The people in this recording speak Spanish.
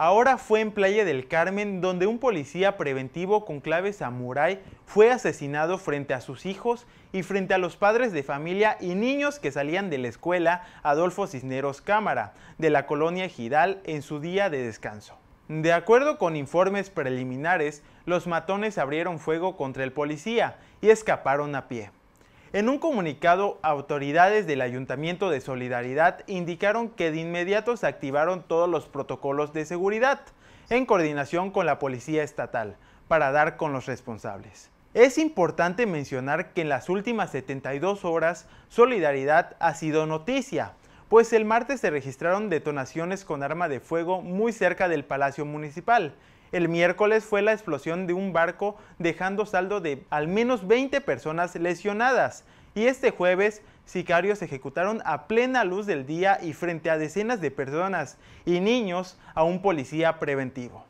Ahora fue en Playa del Carmen donde un policía preventivo con clave samurái fue asesinado frente a sus hijos y frente a los padres de familia y niños que salían de la escuela Adolfo Cisneros Cámara de la colonia Giral en su día de descanso. De acuerdo con informes preliminares, los matones abrieron fuego contra el policía y escaparon a pie. En un comunicado, autoridades del Ayuntamiento de Solidaridad indicaron que de inmediato se activaron todos los protocolos de seguridad, en coordinación con la Policía Estatal, para dar con los responsables. Es importante mencionar que en las últimas 72 horas Solidaridad ha sido noticia, pues el martes se registraron detonaciones con arma de fuego muy cerca del Palacio Municipal, el miércoles fue la explosión de un barco dejando saldo de al menos 20 personas lesionadas. Y este jueves, sicarios ejecutaron a plena luz del día y frente a decenas de personas y niños a un policía preventivo.